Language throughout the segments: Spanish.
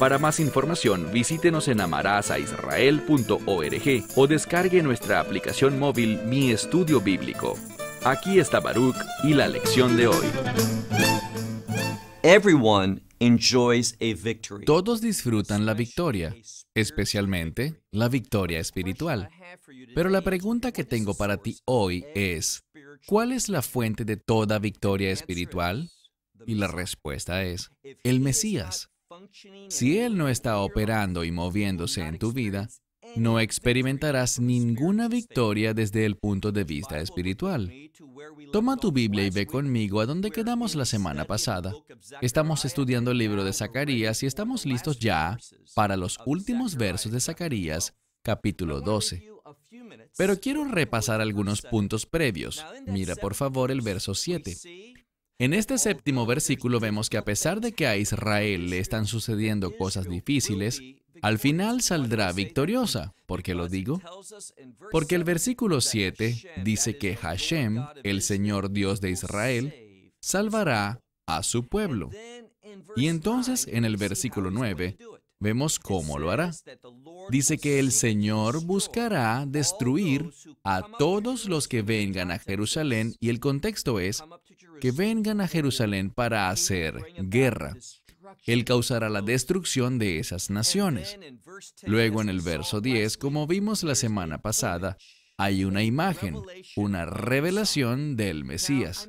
Para más información, visítenos en amarazaisrael.org o descargue nuestra aplicación móvil Mi Estudio Bíblico. Aquí está Baruch y la lección de hoy. Everyone enjoys Todos disfrutan la victoria, especialmente la victoria espiritual. Pero la pregunta que tengo para ti hoy es, ¿cuál es la fuente de toda victoria espiritual? Y la respuesta es, el Mesías. Si Él no está operando y moviéndose en tu vida, no experimentarás ninguna victoria desde el punto de vista espiritual. Toma tu Biblia y ve conmigo a donde quedamos la semana pasada. Estamos estudiando el libro de Zacarías y estamos listos ya para los últimos versos de Zacarías, capítulo 12. Pero quiero repasar algunos puntos previos. Mira por favor el verso 7. En este séptimo versículo vemos que a pesar de que a Israel le están sucediendo cosas difíciles, al final saldrá victoriosa. ¿Por qué lo digo? Porque el versículo 7 dice que Hashem, el Señor Dios de Israel, salvará a su pueblo. Y entonces en el versículo 9 vemos cómo lo hará. Dice que el Señor buscará destruir a todos los que vengan a Jerusalén y el contexto es que vengan a Jerusalén para hacer guerra. Él causará la destrucción de esas naciones. Luego en el verso 10, como vimos la semana pasada, hay una imagen, una revelación del Mesías.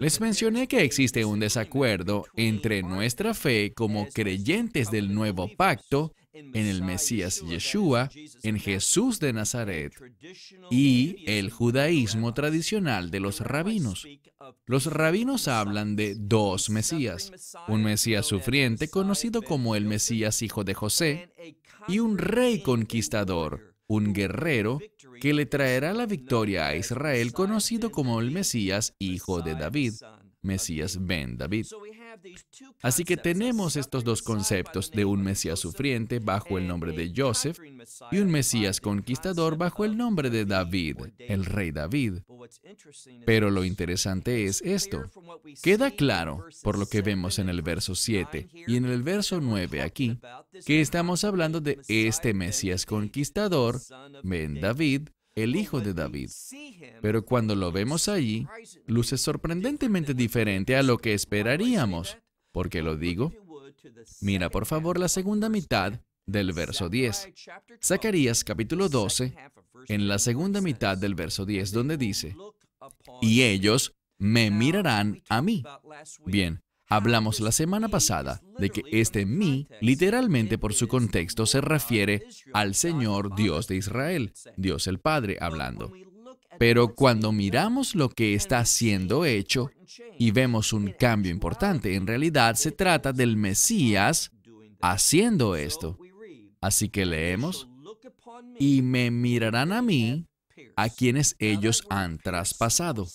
Les mencioné que existe un desacuerdo entre nuestra fe como creyentes del nuevo pacto en el Mesías Yeshua, en Jesús de Nazaret y el judaísmo tradicional de los rabinos. Los rabinos hablan de dos Mesías, un Mesías sufriente conocido como el Mesías hijo de José y un rey conquistador, un guerrero que le traerá la victoria a Israel conocido como el Mesías hijo de David, Mesías ben David. Así que tenemos estos dos conceptos de un Mesías sufriente bajo el nombre de Joseph y un Mesías conquistador bajo el nombre de David, el rey David. Pero lo interesante es esto. Queda claro, por lo que vemos en el verso 7 y en el verso 9 aquí, que estamos hablando de este Mesías conquistador, Ben David, el hijo de David. Pero cuando lo vemos allí, luce sorprendentemente diferente a lo que esperaríamos. ¿Por qué lo digo? Mira por favor la segunda mitad del verso 10. Zacarías capítulo 12, en la segunda mitad del verso 10, donde dice, y ellos me mirarán a mí. Bien, Hablamos la semana pasada de que este mi, literalmente por su contexto, se refiere al Señor Dios de Israel, Dios el Padre hablando. Pero cuando miramos lo que está siendo hecho y vemos un cambio importante, en realidad se trata del Mesías haciendo esto. Así que leemos, y me mirarán a mí a quienes ellos han traspasado.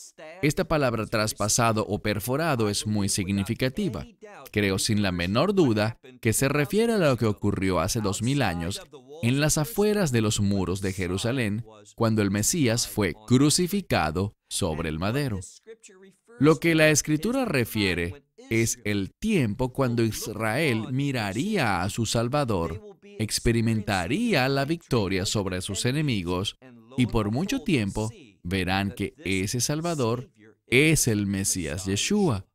Esta palabra traspasado o perforado es muy significativa. Creo sin la menor duda que se refiere a lo que ocurrió hace dos mil años en las afueras de los muros de Jerusalén cuando el Mesías fue crucificado sobre el madero. Lo que la escritura refiere es el tiempo cuando Israel miraría a su Salvador experimentaría la victoria sobre sus enemigos y por mucho tiempo verán que ese Salvador es el Mesías Yeshua,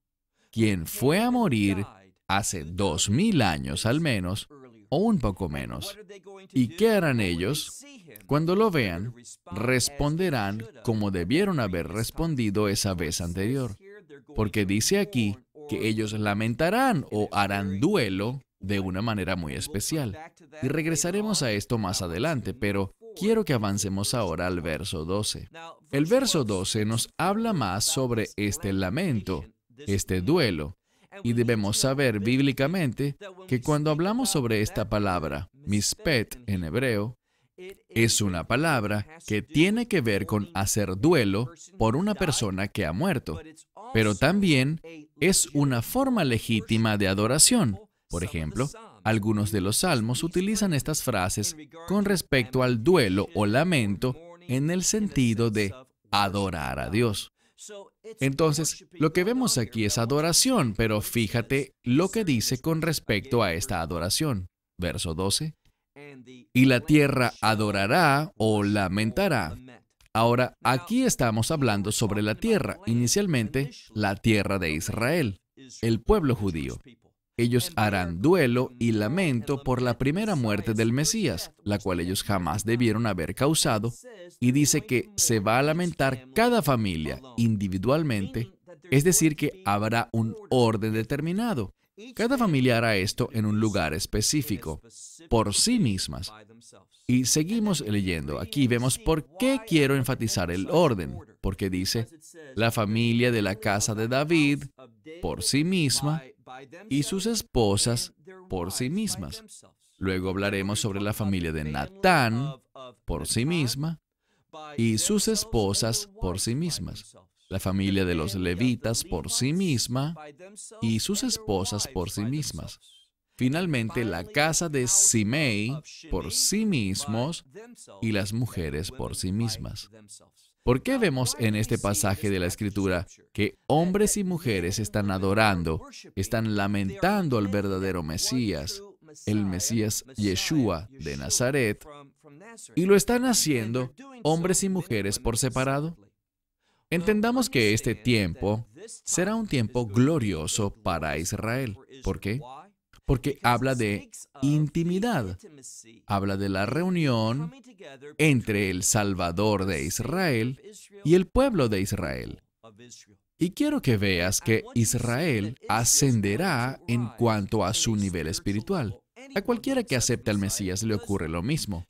quien fue a morir hace dos mil años al menos, o un poco menos. ¿Y qué harán ellos? Cuando lo vean, responderán como debieron haber respondido esa vez anterior. Porque dice aquí que ellos lamentarán o harán duelo de una manera muy especial. Y regresaremos a esto más adelante, pero quiero que avancemos ahora al verso 12. El verso 12 nos habla más sobre este lamento, este duelo, y debemos saber bíblicamente que cuando hablamos sobre esta palabra, mispet en hebreo, es una palabra que tiene que ver con hacer duelo por una persona que ha muerto, pero también es una forma legítima de adoración. Por ejemplo, algunos de los salmos utilizan estas frases con respecto al duelo o lamento en el sentido de adorar a Dios. Entonces, lo que vemos aquí es adoración, pero fíjate lo que dice con respecto a esta adoración. Verso 12. Y la tierra adorará o lamentará. Ahora, aquí estamos hablando sobre la tierra, inicialmente la tierra de Israel, el pueblo judío ellos harán duelo y lamento por la primera muerte del Mesías, la cual ellos jamás debieron haber causado, y dice que se va a lamentar cada familia individualmente, es decir, que habrá un orden determinado. Cada familia hará esto en un lugar específico, por sí mismas. Y seguimos leyendo. Aquí vemos por qué quiero enfatizar el orden, porque dice, la familia de la casa de David, por sí misma, y sus esposas por sí mismas. Luego hablaremos sobre la familia de Natán por sí misma y sus esposas por sí mismas. La familia de los levitas por sí misma y sus esposas por sí mismas. Finalmente, la casa de Simei por sí mismos y las mujeres por sí mismas. ¿Por qué vemos en este pasaje de la Escritura que hombres y mujeres están adorando, están lamentando al verdadero Mesías, el Mesías Yeshua de Nazaret, y lo están haciendo hombres y mujeres por separado? Entendamos que este tiempo será un tiempo glorioso para Israel. ¿Por qué? porque habla de intimidad, habla de la reunión entre el Salvador de Israel y el pueblo de Israel. Y quiero que veas que Israel ascenderá en cuanto a su nivel espiritual. A cualquiera que acepte al Mesías le ocurre lo mismo.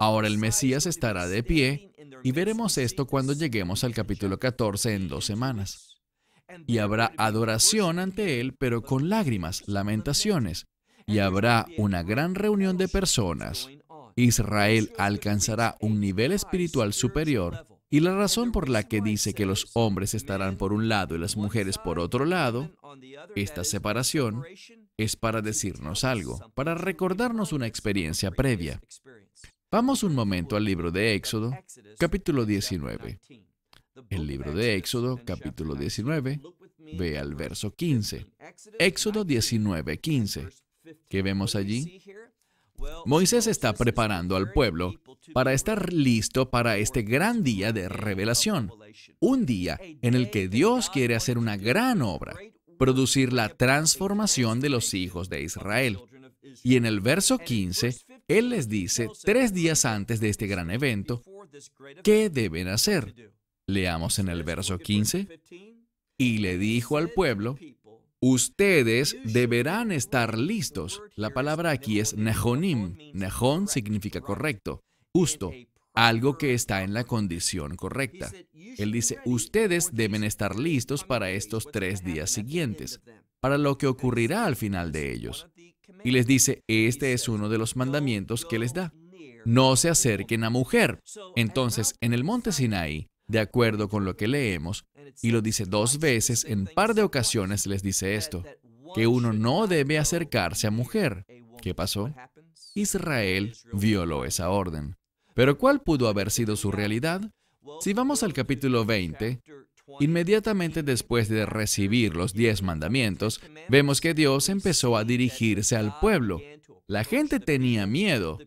Ahora el Mesías estará de pie y veremos esto cuando lleguemos al capítulo 14 en dos semanas y habrá adoración ante Él, pero con lágrimas, lamentaciones, y habrá una gran reunión de personas. Israel alcanzará un nivel espiritual superior, y la razón por la que dice que los hombres estarán por un lado y las mujeres por otro lado, esta separación, es para decirnos algo, para recordarnos una experiencia previa. Vamos un momento al libro de Éxodo, capítulo 19. El libro de Éxodo, capítulo 19, ve al verso 15. Éxodo 19, 15. ¿Qué vemos allí? Moisés está preparando al pueblo para estar listo para este gran día de revelación, un día en el que Dios quiere hacer una gran obra, producir la transformación de los hijos de Israel. Y en el verso 15, Él les dice, tres días antes de este gran evento, ¿qué deben hacer? Leamos en el verso 15. Y le dijo al pueblo, ustedes deberán estar listos. La palabra aquí es nejonim. Nejon significa correcto, justo, algo que está en la condición correcta. Él dice, ustedes deben estar listos para estos tres días siguientes, para lo que ocurrirá al final de ellos. Y les dice, este es uno de los mandamientos que les da. No se acerquen a mujer. Entonces, en el monte Sinaí, de acuerdo con lo que leemos, y lo dice dos veces, en par de ocasiones les dice esto, que uno no debe acercarse a mujer. ¿Qué pasó? Israel violó esa orden. Pero ¿cuál pudo haber sido su realidad? Si vamos al capítulo 20, inmediatamente después de recibir los diez mandamientos, vemos que Dios empezó a dirigirse al pueblo. La gente tenía miedo.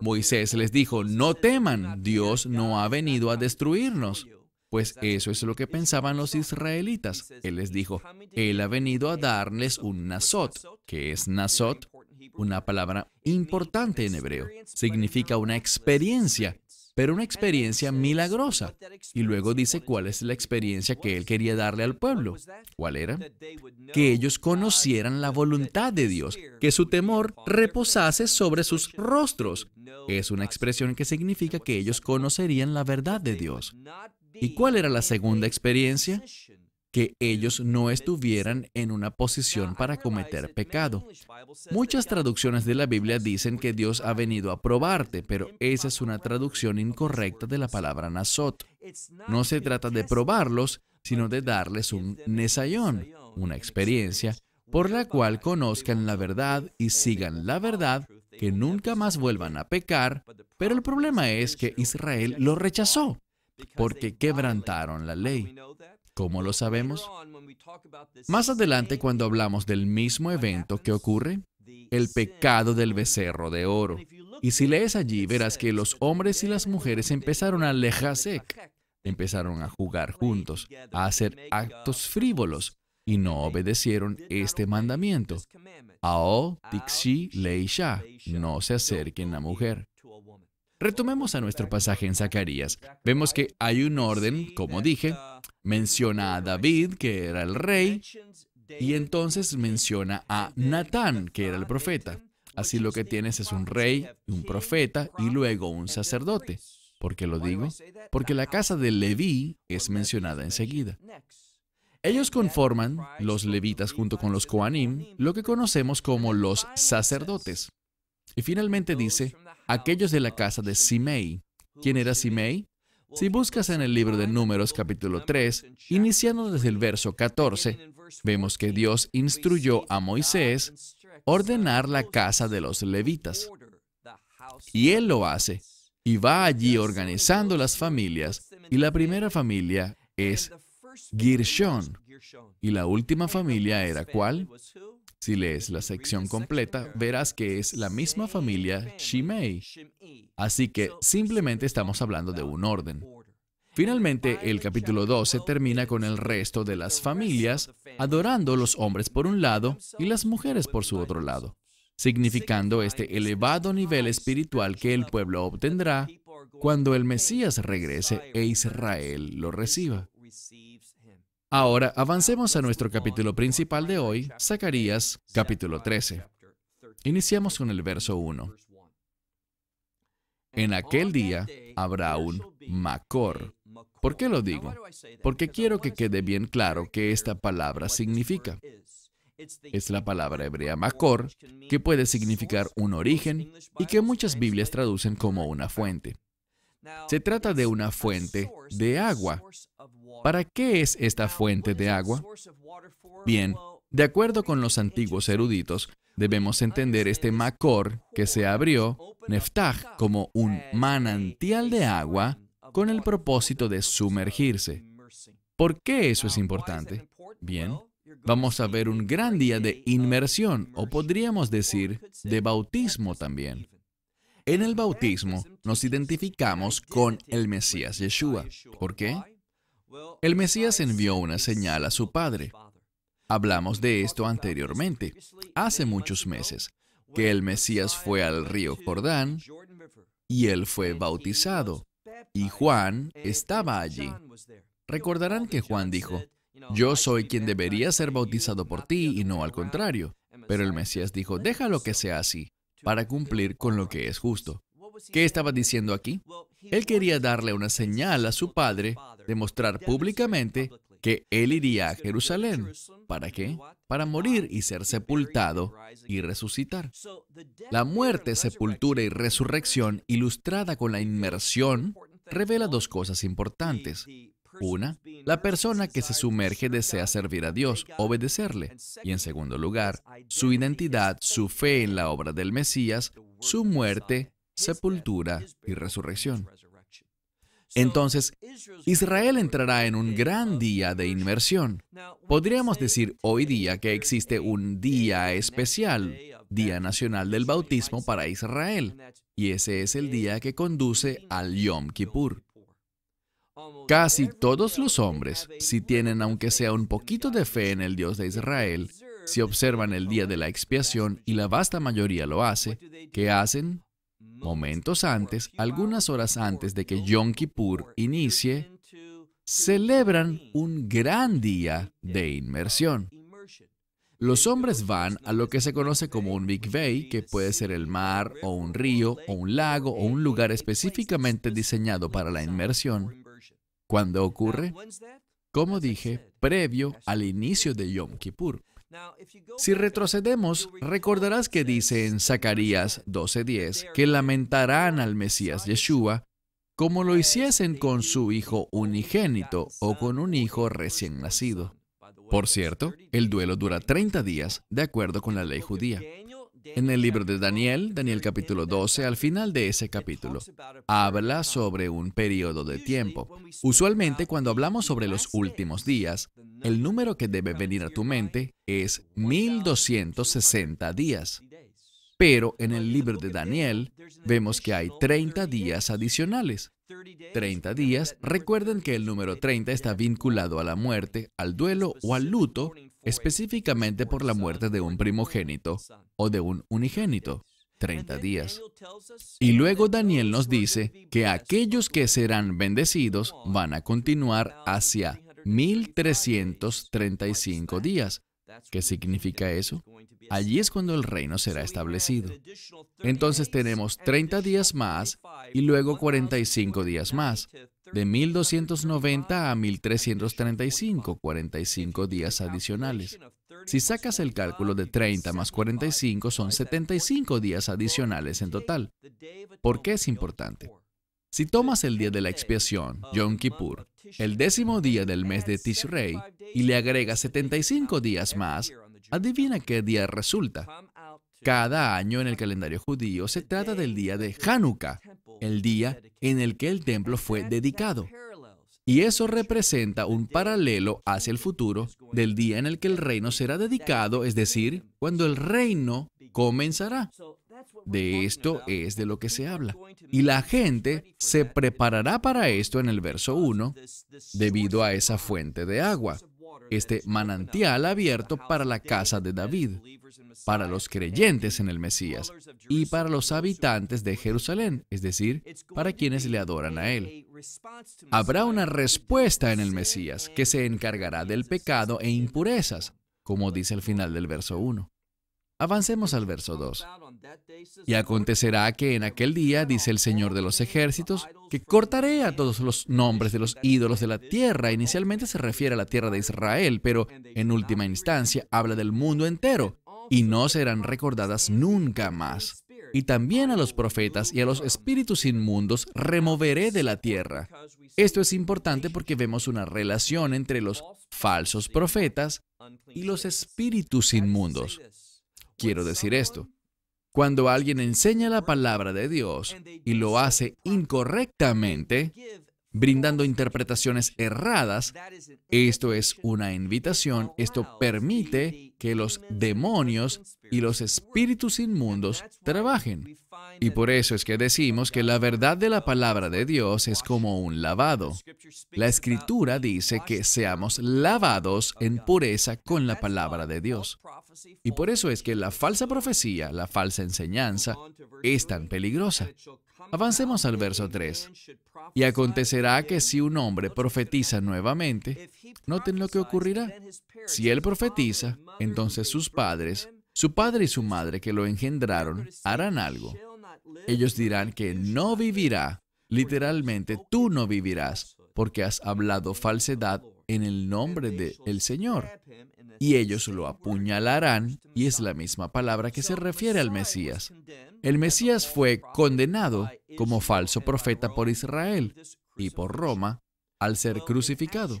Moisés les dijo, no teman, Dios no ha venido a destruirnos. Pues eso es lo que pensaban los israelitas. Él les dijo, Él ha venido a darles un nazot. que es nazot? Una palabra importante en hebreo. Significa una experiencia, pero una experiencia milagrosa. Y luego dice cuál es la experiencia que él quería darle al pueblo. ¿Cuál era? Que ellos conocieran la voluntad de Dios, que su temor reposase sobre sus rostros. Es una expresión que significa que ellos conocerían la verdad de Dios. ¿Y cuál era la segunda experiencia? que ellos no estuvieran en una posición para cometer pecado. Muchas traducciones de la Biblia dicen que Dios ha venido a probarte, pero esa es una traducción incorrecta de la palabra Nazot. No se trata de probarlos, sino de darles un nesayón, una experiencia, por la cual conozcan la verdad y sigan la verdad, que nunca más vuelvan a pecar, pero el problema es que Israel lo rechazó, porque quebrantaron la ley. ¿Cómo lo sabemos? Más adelante, cuando hablamos del mismo evento, que ocurre? El pecado del becerro de oro. Y si lees allí, verás que los hombres y las mujeres empezaron a lejasec, empezaron a jugar juntos, a hacer uh, actos frívolos, y no obedecieron este mandamiento. Ao tikshi leisha, no se acerquen a mujer. Retomemos a nuestro pasaje en Zacarías. Vemos que hay un orden, como dije, menciona a David, que era el rey, y entonces menciona a Natán, que era el profeta. Así lo que tienes es un rey, un profeta y luego un sacerdote. ¿Por qué lo digo? Porque la casa de Leví es mencionada enseguida. Ellos conforman, los levitas junto con los coanim, lo que conocemos como los sacerdotes. Y finalmente dice, aquellos de la casa de Simei. ¿Quién era Simei? Si buscas en el libro de Números capítulo 3, iniciando desde el verso 14, vemos que Dios instruyó a Moisés ordenar la casa de los levitas. Y él lo hace, y va allí organizando las familias, y la primera familia es Girshon. ¿Y la última familia era cuál? Si lees la sección completa, verás que es la misma familia Shimei. Así que simplemente estamos hablando de un orden. Finalmente, el capítulo 12 termina con el resto de las familias adorando los hombres por un lado y las mujeres por su otro lado, significando este elevado nivel espiritual que el pueblo obtendrá cuando el Mesías regrese e Israel lo reciba. Ahora avancemos a nuestro capítulo principal de hoy, Zacarías capítulo 13. Iniciamos con el verso 1. En aquel día habrá un Macor. ¿Por qué lo digo? Porque quiero que quede bien claro qué esta palabra significa. Es la palabra hebrea Macor, que puede significar un origen y que muchas Biblias traducen como una fuente. Se trata de una fuente de agua, ¿Para qué es esta fuente de agua? Bien, de acuerdo con los antiguos eruditos, debemos entender este Makor que se abrió, Neftah, como un manantial de agua con el propósito de sumergirse. ¿Por qué eso es importante? Bien, vamos a ver un gran día de inmersión, o podríamos decir, de bautismo también. En el bautismo nos identificamos con el Mesías Yeshua. ¿Por qué? El Mesías envió una señal a su Padre. Hablamos de esto anteriormente, hace muchos meses, que el Mesías fue al río Jordán y él fue bautizado, y Juan estaba allí. Recordarán que Juan dijo, yo soy quien debería ser bautizado por ti y no al contrario. Pero el Mesías dijo, déjalo que sea así, para cumplir con lo que es justo. ¿Qué estaba diciendo aquí? Él quería darle una señal a su padre, demostrar públicamente que él iría a Jerusalén. ¿Para qué? Para morir y ser sepultado y resucitar. La muerte, sepultura y resurrección, ilustrada con la inmersión, revela dos cosas importantes. Una, la persona que se sumerge desea servir a Dios, obedecerle. Y en segundo lugar, su identidad, su fe en la obra del Mesías, su muerte sepultura y resurrección. Entonces, Israel entrará en un gran día de inmersión. Podríamos decir hoy día que existe un día especial, Día Nacional del Bautismo para Israel, y ese es el día que conduce al Yom Kippur. Casi todos los hombres, si tienen aunque sea un poquito de fe en el Dios de Israel, si observan el día de la expiación, y la vasta mayoría lo hace, ¿qué hacen? Momentos antes, algunas horas antes de que Yom Kippur inicie, celebran un gran día de inmersión. Los hombres van a lo que se conoce como un Big Bay, que puede ser el mar o un río o un lago o un lugar específicamente diseñado para la inmersión. Cuando ocurre? Como dije, previo al inicio de Yom Kippur. Si retrocedemos, recordarás que dice en Zacarías 12:10 que lamentarán al Mesías Yeshua como lo hiciesen con su hijo unigénito o con un hijo recién nacido. Por cierto, el duelo dura 30 días, de acuerdo con la ley judía. En el libro de Daniel, Daniel capítulo 12, al final de ese capítulo, habla sobre un periodo de tiempo. Usualmente cuando hablamos sobre los últimos días, el número que debe venir a tu mente es 1260 días. Pero en el libro de Daniel vemos que hay 30 días adicionales. 30 días, recuerden que el número 30 está vinculado a la muerte, al duelo o al luto, específicamente por la muerte de un primogénito o de un unigénito. 30 días. Y luego Daniel nos dice que aquellos que serán bendecidos van a continuar hacia 1335 días, ¿Qué significa eso? E Allí es cuando el reino será establecido. Entonces tenemos 30 días más y luego 45 días más, de 1290 a 1335, 45 días adicionales. Si sacas el cálculo de 30 más 45 son 75 días adicionales en total. ¿Por qué es importante? Si tomas el día de la expiación, Yom Kippur, el décimo día del mes de Tishrei, y le agregas 75 días más, adivina qué día resulta. Cada año en el calendario judío se trata del día de Hanukkah, el día en el que el templo fue dedicado. Y eso representa un paralelo hacia el futuro del día en el que el reino será dedicado, es decir, cuando el reino comenzará. De esto es de lo que se habla. Y la gente se preparará para esto en el verso 1, debido a esa fuente de agua, este manantial abierto para la casa de David, para los creyentes en el Mesías y para los habitantes de Jerusalén, es decir, para quienes le adoran a Él. Habrá una respuesta en el Mesías que se encargará del pecado e impurezas, como dice el final del verso 1. Avancemos al verso 2. Y acontecerá que en aquel día, dice el Señor de los ejércitos, que cortaré a todos los nombres de los ídolos de la tierra. Inicialmente se refiere a la tierra de Israel, pero en última instancia habla del mundo entero, y no serán recordadas nunca más. Y también a los profetas y a los espíritus inmundos removeré de la tierra. Esto es importante porque vemos una relación entre los falsos profetas y los espíritus inmundos. Quiero decir esto. Cuando alguien enseña la palabra de Dios y lo hace incorrectamente, brindando interpretaciones erradas, esto es una invitación, esto permite que los demonios y los espíritus inmundos trabajen. Y por eso es que decimos que la verdad de la palabra de Dios es como un lavado. La escritura dice que seamos lavados en pureza con la palabra de Dios. Y por eso es que la falsa profecía, la falsa enseñanza, es tan peligrosa. Avancemos al verso 3. Y acontecerá que si un hombre profetiza nuevamente, noten lo que ocurrirá. Si él profetiza, entonces sus padres, su padre y su madre que lo engendraron, harán algo. Ellos dirán que no vivirá, literalmente tú no vivirás, porque has hablado falsedad en el nombre del el Señor, y ellos lo apuñalarán, y es la misma palabra que se refiere al Mesías. El Mesías fue condenado como falso profeta por Israel y por Roma al ser crucificado.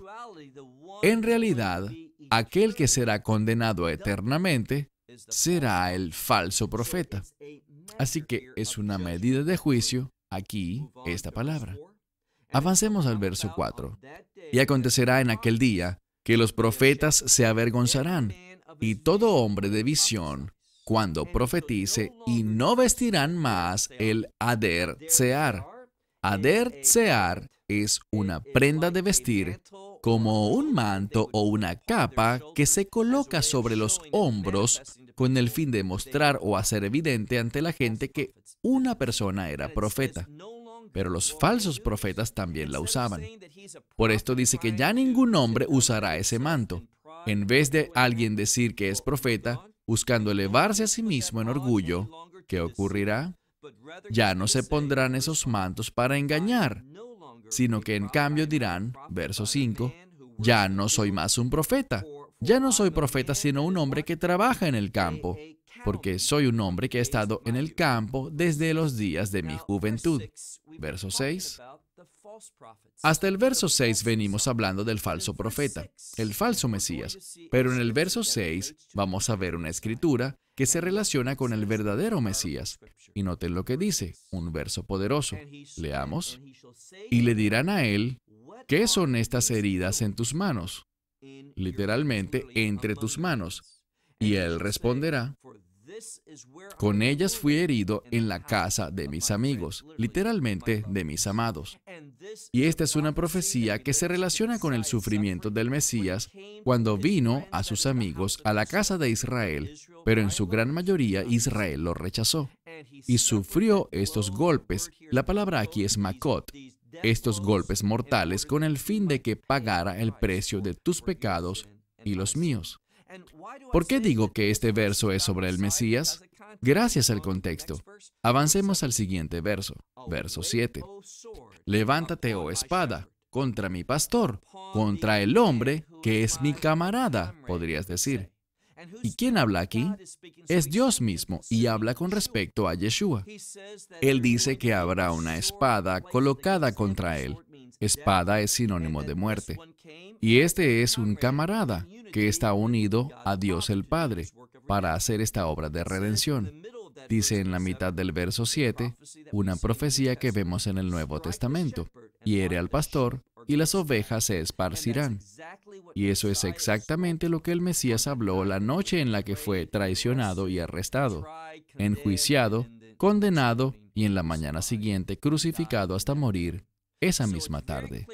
En realidad, aquel que será condenado eternamente será el falso profeta. Así que es una medida de juicio aquí esta palabra. Avancemos al verso 4. Y acontecerá en aquel día que los profetas se avergonzarán y todo hombre de visión cuando profetice y no vestirán más el Ader Tsear. Ader Tsear es una prenda de vestir como un manto o una capa que se coloca sobre los hombros con el fin de mostrar o hacer evidente ante la gente que una persona era profeta pero los falsos profetas también la usaban. Por esto dice que ya ningún hombre usará ese manto. En vez de alguien decir que es profeta, buscando elevarse a sí mismo en orgullo, ¿qué ocurrirá? Ya no se pondrán esos mantos para engañar, sino que en cambio dirán, verso 5, ya no soy más un profeta, ya no soy profeta sino un hombre que trabaja en el campo, porque soy un hombre que ha estado en el campo desde los días de mi juventud. Verso 6. Hasta el verso 6 venimos hablando del falso profeta, el falso Mesías, pero en el verso 6 vamos a ver una escritura que se relaciona con el verdadero Mesías. Y noten lo que dice, un verso poderoso. Leamos. Y le dirán a él, ¿qué son estas heridas en tus manos? Literalmente, entre tus manos. Y él responderá, con ellas fui herido en la casa de mis amigos, literalmente de mis amados. Y esta es una profecía que se relaciona con el sufrimiento del Mesías cuando vino a sus amigos a la casa de Israel, pero en su gran mayoría Israel lo rechazó. Y sufrió estos golpes, la palabra aquí es makot, estos golpes mortales con el fin de que pagara el precio de tus pecados y los míos. ¿Por qué digo que este verso es sobre el Mesías? Gracias al contexto. Avancemos al siguiente verso, verso 7. Levántate, oh espada, contra mi pastor, contra el hombre que es mi camarada, podrías decir. ¿Y quién habla aquí? Es Dios mismo y habla con respecto a Yeshua. Él dice que habrá una espada colocada contra él. Espada es sinónimo de muerte. Y este es un camarada que está unido a Dios el Padre para hacer esta obra de redención. Dice en la mitad del verso 7, una profecía que vemos en el Nuevo Testamento. Hiere al pastor y las ovejas se esparcirán. Y eso es exactamente lo que el Mesías habló la noche en la que fue traicionado y arrestado, enjuiciado, condenado y en la mañana siguiente crucificado hasta morir esa misma tarde.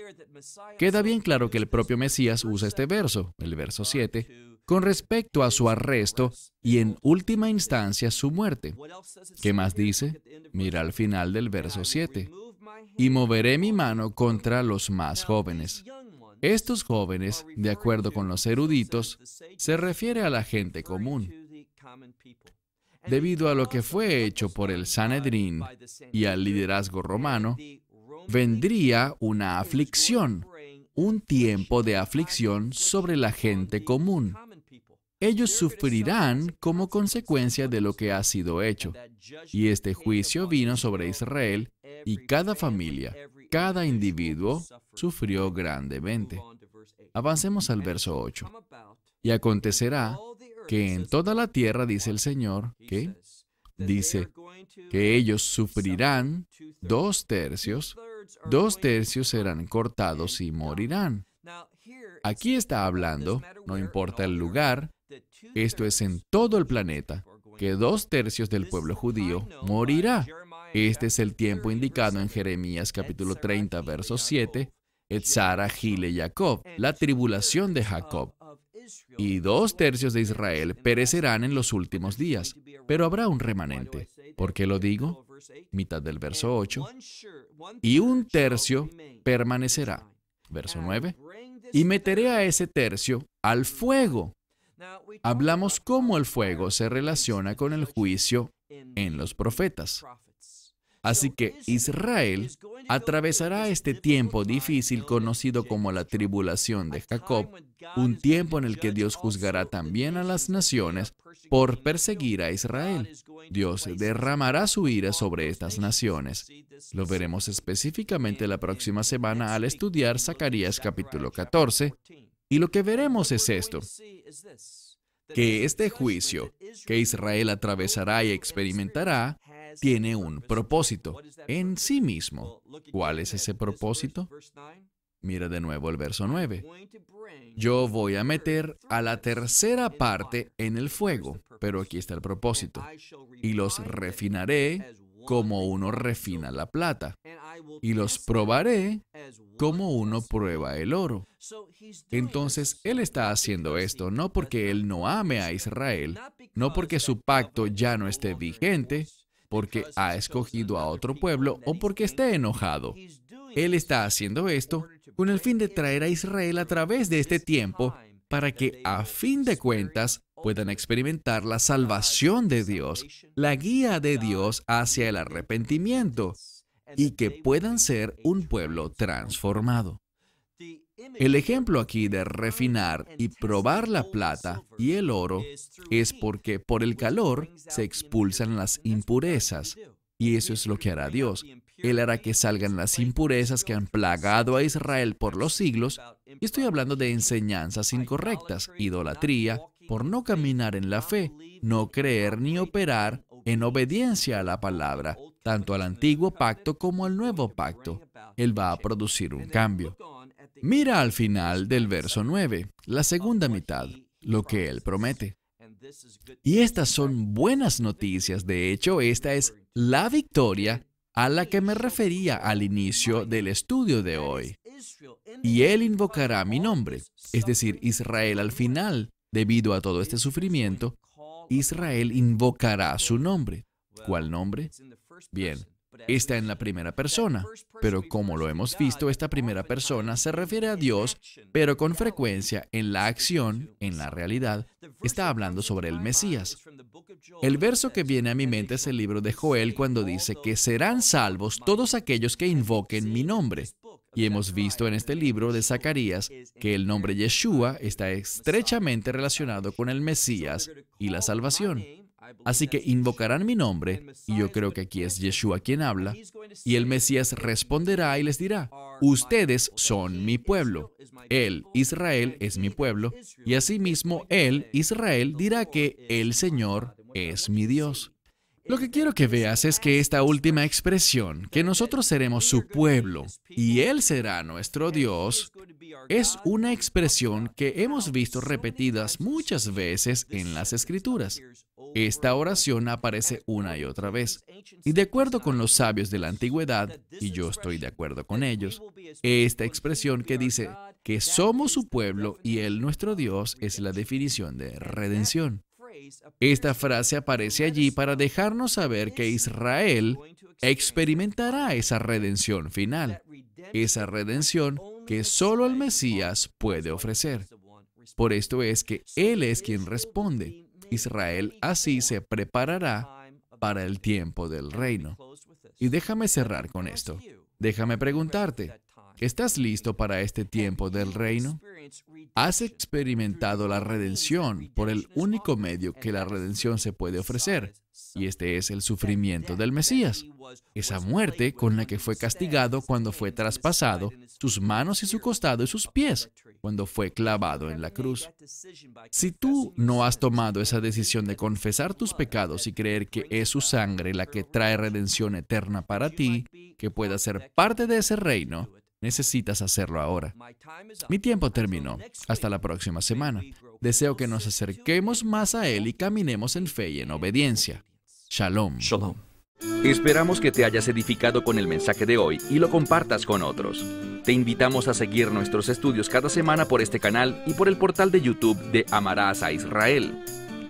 Queda bien claro que el propio Mesías usa este verso, el verso 7, con respecto a su arresto y en última instancia su muerte. ¿Qué más dice? Mira al final del verso 7. Y moveré mi mano contra los más jóvenes. Estos jóvenes, de acuerdo con los eruditos, se refiere a la gente común debido a lo que fue hecho por el Sanedrín y al liderazgo romano, vendría una aflicción, un tiempo de aflicción sobre la gente común. Ellos sufrirán como consecuencia de lo que ha sido hecho. Y este juicio vino sobre Israel y cada familia, cada individuo sufrió grandemente. Avancemos al verso 8. Y acontecerá que en toda la tierra, dice el Señor, que dice que ellos sufrirán dos tercios Dos tercios serán cortados y morirán. Aquí está hablando, no importa el lugar, esto es en todo el planeta, que dos tercios del pueblo judío morirá. Este es el tiempo indicado en Jeremías capítulo 30, verso 7, Etzara, Gile y Jacob, la tribulación de Jacob. Y dos tercios de Israel perecerán en los últimos días, pero habrá un remanente. ¿Por qué lo digo? Mitad del verso 8. Y un tercio permanecerá. Verso 9. Y meteré a ese tercio al fuego. Hablamos cómo el fuego se relaciona con el juicio en los profetas. Así que Israel atravesará este tiempo difícil conocido como la tribulación de Jacob un tiempo en el que Dios juzgará también a las naciones por perseguir a Israel. Dios derramará su ira sobre estas naciones. Lo veremos específicamente la próxima semana al estudiar Zacarías capítulo 14. Y lo que veremos es esto, que este juicio que Israel atravesará y experimentará tiene un propósito en sí mismo. ¿Cuál es ese propósito? Mira de nuevo el verso 9. Yo voy a meter a la tercera parte en el fuego, pero aquí está el propósito. Y los refinaré como uno refina la plata, y los probaré como uno prueba el oro. Entonces, Él está haciendo esto no porque Él no ame a Israel, no porque su pacto ya no esté vigente, porque ha escogido a otro pueblo o porque esté enojado. Él está haciendo esto con el fin de traer a Israel a través de este tiempo para que a fin de cuentas puedan experimentar la salvación de Dios, la guía de Dios hacia el arrepentimiento y que puedan ser un pueblo transformado. El ejemplo aquí de refinar y probar la plata y el oro es porque por el calor se expulsan las impurezas. Y eso es lo que hará Dios. Él hará que salgan las impurezas que han plagado a Israel por los siglos. Y estoy hablando de enseñanzas incorrectas, idolatría, por no caminar en la fe, no creer ni operar en obediencia a la palabra, tanto al antiguo pacto como al nuevo pacto. Él va a producir un cambio. Mira al final del verso 9, la segunda mitad, lo que Él promete. Y estas son buenas noticias, de hecho, esta es la victoria a la que me refería al inicio del estudio de hoy. Y él invocará mi nombre, es decir, Israel al final, debido a todo este sufrimiento, Israel invocará su nombre. ¿Cuál nombre? Bien, está en la primera persona, pero como lo hemos visto, esta primera persona se refiere a Dios, pero con frecuencia en la acción, en la realidad, está hablando sobre el Mesías. El verso que viene a mi mente es el libro de Joel cuando dice que serán salvos todos aquellos que invoquen mi nombre. Y hemos visto en este libro de Zacarías que el nombre Yeshua está estrechamente relacionado con el Mesías y la salvación. Así que invocarán mi nombre, y yo creo que aquí es Yeshua quien habla, y el Mesías responderá y les dirá, ustedes son mi pueblo, él, Israel, es mi pueblo, y asimismo él, Israel, dirá que el Señor es mi Dios. Lo que quiero que veas es que esta última expresión, que nosotros seremos su pueblo y Él será nuestro Dios, es una expresión que hemos visto repetidas muchas veces en las Escrituras. Esta oración aparece una y otra vez. Y de acuerdo con los sabios de la antigüedad, y yo estoy de acuerdo con ellos, esta expresión que dice que somos su pueblo y Él nuestro Dios es la definición de redención. Esta frase aparece allí para dejarnos saber que Israel experimentará esa redención final, esa redención que solo el Mesías puede ofrecer. Por esto es que Él es quien responde. Israel así se preparará para el tiempo del reino. Y déjame cerrar con esto. Déjame preguntarte, ¿Estás listo para este tiempo del reino? Has experimentado la redención por el único medio que la redención se puede ofrecer, y este es el sufrimiento del Mesías. Esa muerte con la que fue castigado cuando fue traspasado, sus manos y su costado y sus pies, cuando fue clavado en la cruz. Si tú no has tomado esa decisión de confesar tus pecados y creer que es su sangre la que trae redención eterna para ti, que pueda ser parte de ese reino, Necesitas hacerlo ahora. Mi tiempo terminó. Hasta la próxima semana. Deseo que nos acerquemos más a Él y caminemos en fe y en obediencia. Shalom. Shalom. Esperamos que te hayas edificado con el mensaje de hoy y lo compartas con otros. Te invitamos a seguir nuestros estudios cada semana por este canal y por el portal de YouTube de Amarás a Israel.